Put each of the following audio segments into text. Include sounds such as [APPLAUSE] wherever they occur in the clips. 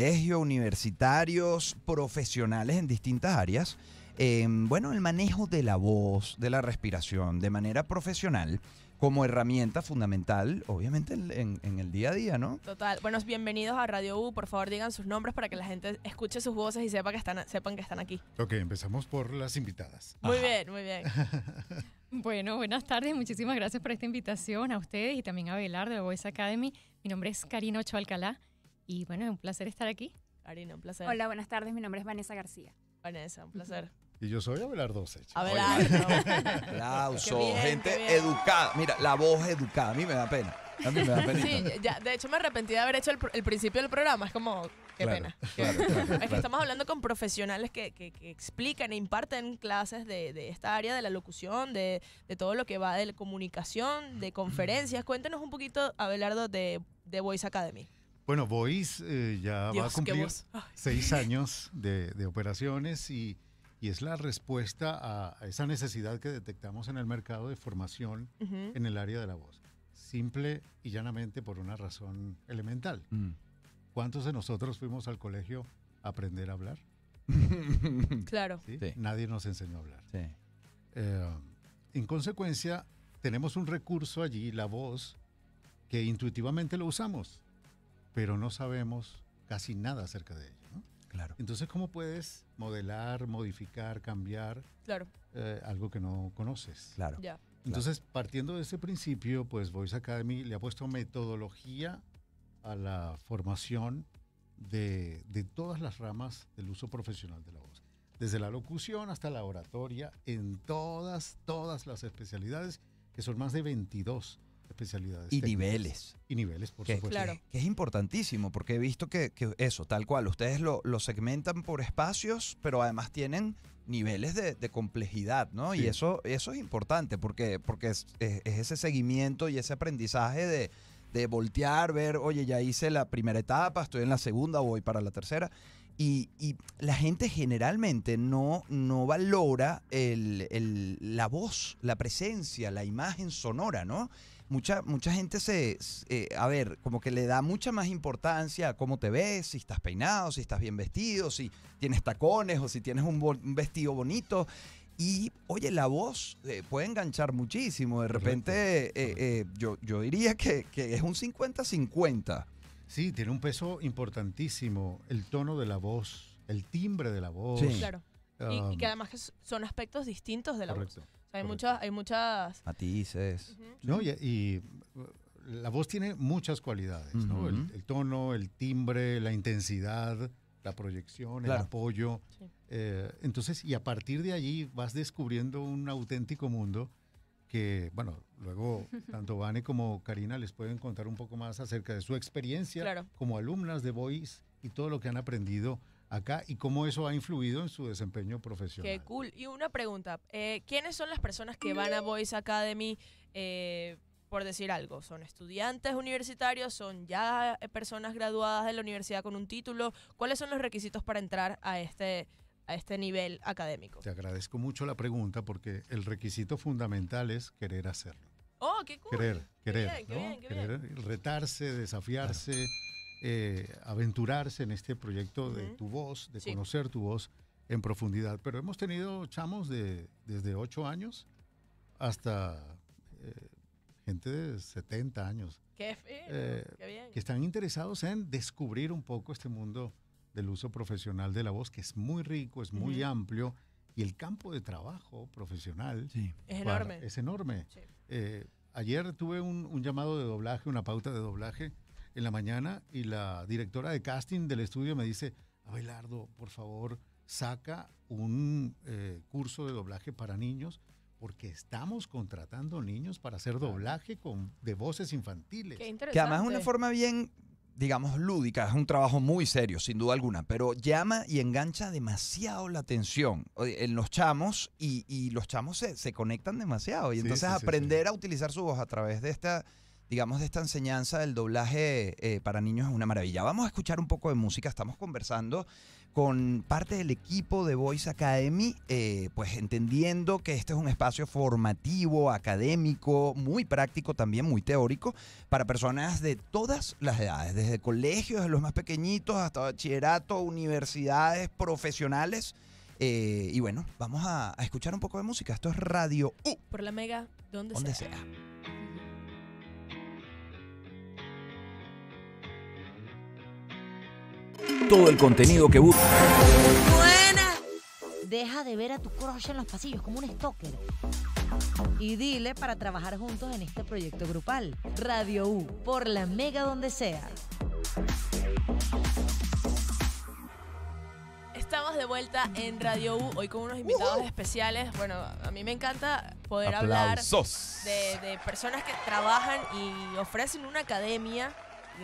colegio, universitarios, profesionales en distintas áreas, em, bueno, el manejo de la voz, de la respiración, de manera profesional, como herramienta fundamental, obviamente, en, el día a día, ¿no? Total. Bueno, bienvenidos a Radio U. Por favor, digan sus nombres para que la gente escuche sus voces y sepa que están, sepan que están aquí. Ok, empezamos por las invitadas. Muy bien, muy bien. [LAUGHS] bueno, buenas tardes. Muchísimas gracias por esta invitación a ustedes y también a Belardo de Voice Academy. Mi nombre es Karina Ochoa Alcalá y bueno, es un placer estar aquí. Karina, un placer. Hola, buenas tardes. Mi nombre es Vanessa García. Vanessa, un placer. Y yo soy Abelardo sech Abelardo. [LAUGHS] Aplauso. gente educada. Mira, la voz educada. A mí me da pena. A mí me da pena. Sí, de hecho me arrepentí de haber hecho el, principio del programa. Es como, qué pena. es que estamos hablando con profesionales que, explican e imparten clases de, esta área de la locución, de, todo lo que va de comunicación, de conferencias. Cuéntenos un poquito, Abelardo, de Voice Academy. Bueno, Voice eh, ya va a cumplir seis años de, operaciones y, es la respuesta a esa necesidad que detectamos en el mercado de formación en el área de la voz. Simple y llanamente por una razón elemental. Mm. ¿Cuántos de nosotros fuimos al colegio a aprender a hablar? [LAUGHS] claro. Nadie nos enseñó a hablar. Eh, en consecuencia, tenemos un recurso allí, la voz, que intuitivamente lo usamos pero no sabemos casi nada acerca de ello. Claro. Entonces, ¿cómo puedes modelar, modificar, cambiar claro. Eh, algo que no conoces? Claro. Ya. Entonces, partiendo de ese principio, pues Voice Academy le ha puesto metodología a la formación de, de, todas las ramas del uso profesional de la voz. Desde la locución hasta la oratoria, en todas, todas las especialidades, que son más de 22 especialidades. Y niveles. Y niveles, por supuesto. Claro. Que es importantísimo, porque he visto que, eso, tal cual, ustedes lo, lo, segmentan por espacios, pero además tienen niveles de, complejidad, ¿no? Y eso, eso es importante, porque, porque es, ese seguimiento y ese aprendizaje de, voltear, ver, oye, ya hice la primera etapa, estoy en la segunda, voy para la tercera. Y, la gente generalmente no, no valora la voz, la presencia, la imagen sonora, ¿no? mucha, mucha gente se, eh, a ver, como que le da mucha más importancia a cómo te ves, si estás peinado, si estás bien vestido, si tienes tacones o si tienes un, vestido bonito. Y oye, la voz eh, puede enganchar muchísimo. De repente, eh, yo, yo diría que, es un 50-50. Sí, tiene un peso importantísimo. El tono de la voz, el timbre de la voz. Sí, claro. y, que um, además son aspectos distintos de la correcto. voz hay, muchas, hay muchas... Matices. y, uh, la voz tiene muchas cualidades, ¿no? El, tono, el timbre, la intensidad, la proyección, el apoyo. Eh, entonces, y a partir de allí vas descubriendo un auténtico mundo que, bueno, luego [LAUGHS] tanto Vane como Karina les pueden contar un poco más acerca de su experiencia como alumnas de Voice y todo lo que han aprendido acá y cómo eso ha influido en su desempeño profesional. Qué cool. Y una pregunta, eh, ¿quiénes son las personas que van a Voice Academy? Eh, por decir algo, son estudiantes universitarios, son ya eh, personas graduadas de la universidad con un título. ¿Cuáles son los requisitos para entrar a este, a este nivel académico? Te agradezco mucho la pregunta porque el requisito fundamental es querer hacerlo. Oh, qué cool. Querer, querer, ¿no? querer retarse, desafiarse. Eh, aventurarse en este proyecto de tu voz, de conocer tu voz en profundidad. Pero hemos tenido chamos de, desde 8 años hasta eh, gente de 70 años. Eh, que están interesados en descubrir un poco este mundo del uso profesional de la voz, que es muy rico, es muy amplio, y el campo de trabajo profesional es enorme. ayer tuve un, llamado de doblaje, una pauta de doblaje en la mañana y la directora de casting del estudio me dice, Abelardo, por favor, saca un eh, curso de doblaje para niños porque estamos contratando niños para hacer doblaje con, de voces infantiles. Que además es una forma bien, digamos, lúdica, es un trabajo muy serio, sin duda alguna, pero llama y engancha demasiado la atención en los chamos y, los chamos se, conectan demasiado. Y entonces aprender a utilizar su voz a través de esta digamos, de esta enseñanza del doblaje eh, para niños es una maravilla. Vamos a escuchar un poco de música. Estamos conversando con parte del equipo de Voice Academy, eh, pues entendiendo que este es un espacio formativo, académico, muy práctico también, muy teórico, para personas de todas las edades, desde colegios, de los más pequeñitos, hasta bachillerato, universidades, profesionales. Eh, y bueno, vamos a, escuchar un poco de música. Esto es Radio U. Por la Mega, donde, sea. todo el contenido que busca. Buena. Deja de ver a tu crush en los pasillos como un stalker. Y dile para trabajar juntos en este proyecto grupal. Radio U, por la mega donde sea. Estamos de vuelta en Radio U, hoy con unos invitados especiales. Bueno, a mí me encanta poder hablar de personas que trabajan y ofrecen una academia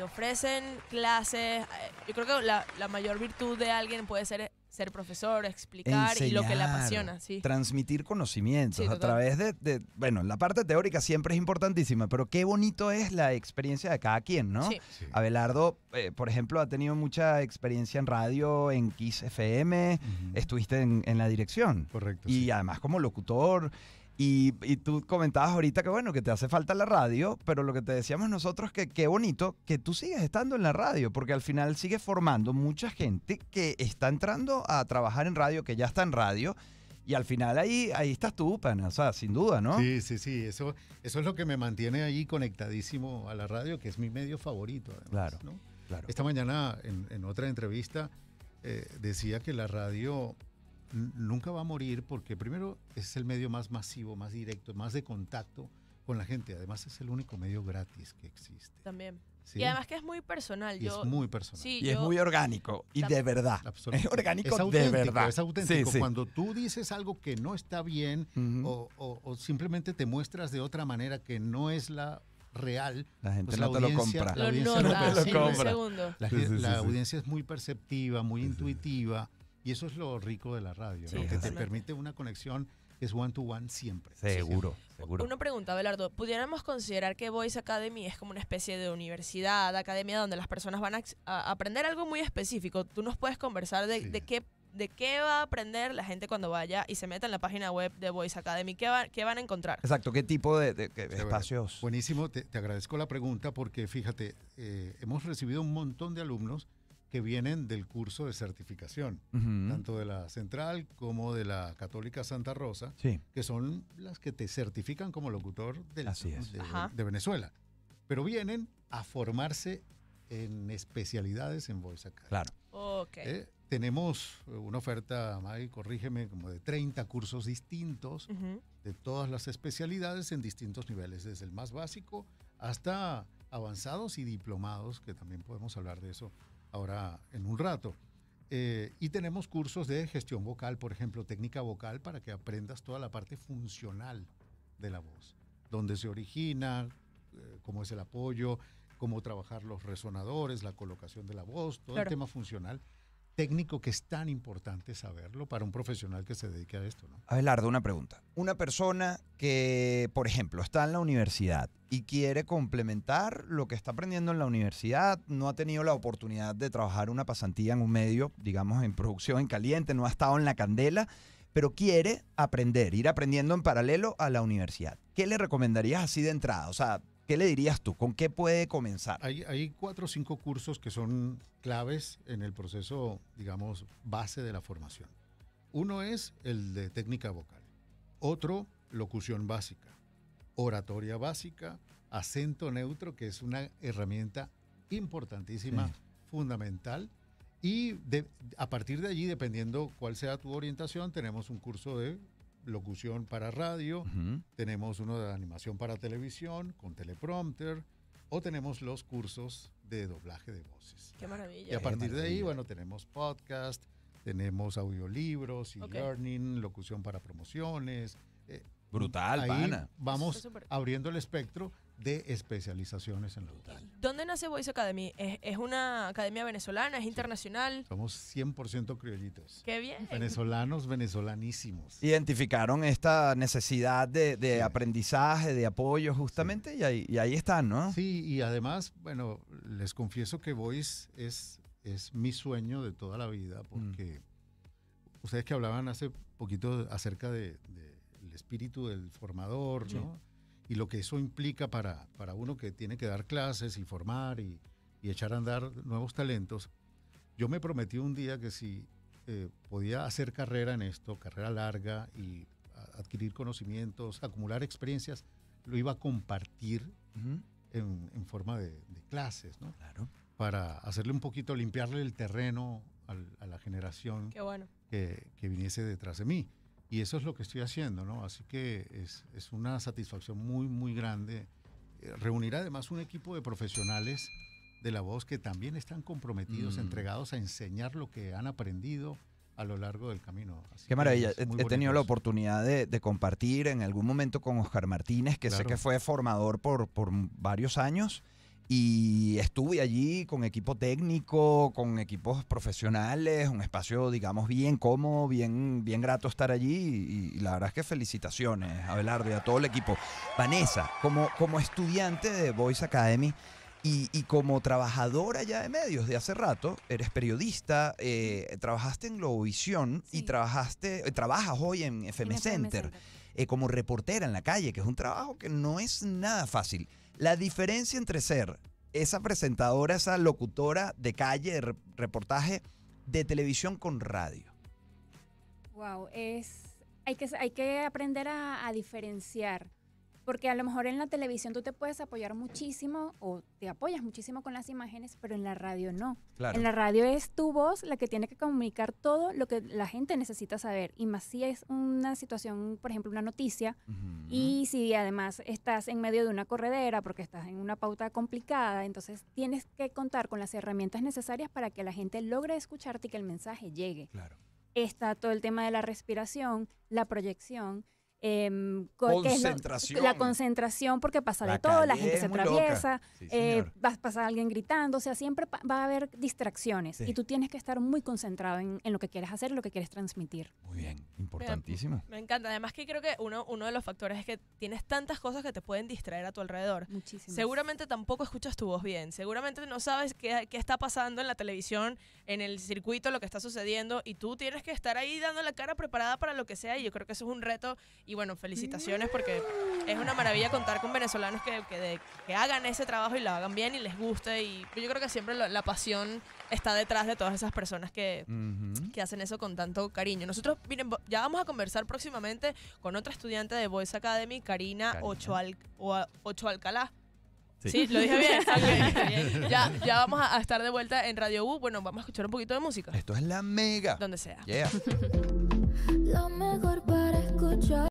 ofrecen clases. Eh, yo creo que la, mayor virtud de alguien puede ser eh, ser profesor, explicar y lo que le apasiona. Sí. Transmitir conocimientos a través de, bueno, la parte teórica siempre es importantísima, pero qué bonito es la experiencia de cada quien, ¿no? Sí. Abelardo, eh, por ejemplo, ha tenido mucha experiencia en radio, en Kiss FM, estuviste en, en, la dirección. Correcto. Y además como locutor. Y, tú comentabas ahorita que bueno, que te hace falta la radio, pero lo que te decíamos nosotros que qué bonito que tú sigues estando en la radio, porque al final sigues formando mucha gente que está entrando a trabajar en radio, que ya está en radio, y al final ahí, ahí estás tú, pana, o sea, sin duda, ¿no? Sí, sí, sí, eso, eso es lo que me mantiene ahí conectadísimo a la radio, que es mi medio favorito, Claro, claro. Esta mañana en, otra entrevista eh, decía que la radio nunca va a morir porque primero es el medio más masivo, más directo, más de contacto con la gente. Además es el único medio gratis que existe. También. Y además que es muy personal. es muy personal. y es muy orgánico y de verdad. Es orgánico es de verdad. Es auténtico. Cuando tú dices algo que no está bien o, simplemente te muestras de otra manera que no es la real, la gente pues no te lo compra. La audiencia, no, te lo compra. la audiencia es muy perceptiva, muy intuitiva y eso es lo rico de la radio, que te permite una conexión es one to one siempre. Seguro, seguro. Una pregunta, Belardo, ¿pudiéramos considerar que Voice Academy es como una especie de universidad, academia donde las personas van a, aprender algo muy específico? ¿Tú nos puedes conversar de, qué, de qué va a aprender la gente cuando vaya y se meta en la página web de Voice Academy? ¿Qué, van a encontrar? Exacto, ¿qué tipo de, espacios? Buenísimo, te, agradezco la pregunta porque fíjate, eh, hemos recibido un montón de alumnos que vienen del curso de certificación, tanto de la central como de la Católica Santa Rosa, que son las que te certifican como locutor de, Venezuela. Pero vienen a formarse en especialidades en Voice Academy. Claro. Eh, tenemos una oferta, Maggie, corrígeme, como de 30 cursos distintos de todas las especialidades en distintos niveles, desde el más básico hasta avanzados y diplomados, que también podemos hablar de eso ahora en un rato. Eh, y tenemos cursos de gestión vocal, por ejemplo, técnica vocal, para que aprendas toda la parte funcional de la voz, dónde se origina, eh, cómo es el apoyo, cómo trabajar los resonadores, la colocación de la voz, todo el tema funcional técnico que es tan importante saberlo para un profesional que se dedique a esto. ¿no? Abelardo, una pregunta. Una persona que, por ejemplo, está en la universidad y quiere complementar lo que está aprendiendo en la universidad, no ha tenido la oportunidad de trabajar una pasantía en un medio, digamos, en producción en caliente, no ha estado en la candela, pero quiere aprender, ir aprendiendo en paralelo a la universidad. ¿Qué le recomendarías así de entrada? O sea, ¿Qué le dirías tú? ¿Con qué puede comenzar? Hay, cuatro o cinco cursos que son claves en el proceso, digamos, base de la formación. Uno es el de técnica vocal. Otro, locución básica. Oratoria básica. Acento neutro, que es una herramienta importantísima, fundamental. Y de, a partir de allí, dependiendo cuál sea tu orientación, tenemos un curso de locución para radio, tenemos uno de animación para televisión con teleprompter o tenemos los cursos de doblaje de voces. Qué maravilla. Y a partir de ahí, bueno, tenemos podcast, tenemos audiolibros, y learning locución para promociones. Eh, Brutal, ahí Vamos abriendo el espectro de especializaciones en la UTAL. ¿Dónde nace Voice Academy? ¿Es, una academia venezolana? ¿Es internacional? Somos 100% criollitos. ¡Qué bien! Venezolanos, venezolanísimos. Identificaron esta necesidad de, aprendizaje, de apoyo justamente y, ahí, están, ¿no? Sí, y además, bueno, les confieso que Voice es, es mi sueño de toda la vida mm. porque ustedes que hablaban hace poquito acerca del de, espíritu del formador, ¿no? y lo que eso implica para, para uno que tiene que dar clases y formar y, y echar a andar nuevos talentos, yo me prometí un día que si eh, podía hacer carrera en esto, carrera larga y adquirir conocimientos, acumular experiencias, lo iba a compartir en, forma de, clases, ¿no? Para hacerle un poquito, limpiarle el terreno a la generación que, que, viniese detrás de mí. Y eso es lo que estoy haciendo, ¿no? Así que es, es una satisfacción muy, muy grande. Eh, reunir además un equipo de profesionales de la voz que también están comprometidos, mm. entregados a enseñar lo que han aprendido a lo largo del camino. Qué maravilla. He, tenido la oportunidad de, compartir en algún momento con Oscar Martínez, que sé que fue formador por, por varios años. Y estuve allí con equipo técnico, con equipos profesionales, un espacio, digamos, bien cómodo, bien, bien grato estar allí. Y, la verdad es que felicitaciones a Belardo y a todo el equipo. Vanessa, como, como estudiante de Voice Academy, y, y, como trabajadora ya de medios de hace rato, eres periodista, eh, trabajaste en Globovisión y trabajaste, eh, trabajas hoy en FM, Center, eh, como reportera en la calle, que es un trabajo que no es nada fácil. La diferencia entre ser esa presentadora, esa locutora de calle, de reportaje, de televisión con radio. Wow, es. Hay que, hay que aprender a diferenciar. Porque a lo mejor en la televisión tú te puedes apoyar muchísimo o te apoyas muchísimo con las imágenes, pero en la radio no. En la radio es tu voz la que tiene que comunicar todo lo que la gente necesita saber. Y más si es una situación, por ejemplo, una noticia, y si además estás en medio de una corredera porque estás en una pauta complicada, entonces tienes que contar con las herramientas necesarias para que la gente logre escucharte y que el mensaje llegue. Claro. Está todo el tema de la respiración, la proyección eh, concentración. la concentración, porque pasa de todo, la gente se atraviesa, eh, va a pasar alguien gritando, o sea, siempre va a haber distracciones y tú tienes que estar muy concentrado en, lo que quieres hacer, lo que quieres transmitir. Muy bien, importantísimo. Me, encanta, además que creo que uno, uno de los factores es que tienes tantas cosas que te pueden distraer a tu alrededor. Seguramente tampoco escuchas tu voz bien, seguramente no sabes qué, qué está pasando en la televisión, en el circuito, lo que está sucediendo y tú tienes que estar ahí dando la cara preparada para lo que sea y yo creo que eso es un reto y bueno, felicitaciones porque es una maravilla contar con venezolanos que, que, que hagan ese trabajo y lo hagan bien y les guste. Y yo creo que siempre la pasión está detrás de todas esas personas que, que hacen eso con tanto cariño. Nosotros, miren, ya vamos a conversar próximamente con otra estudiante de Voice Academy, Karina, Ochoalcalá. Ocho, Alcalá. Sí. lo dije bien. ya, ya vamos a, estar de vuelta en Radio U. Bueno, vamos a escuchar un poquito de música. Esto es la mega. Donde sea. Lo mejor para escuchar.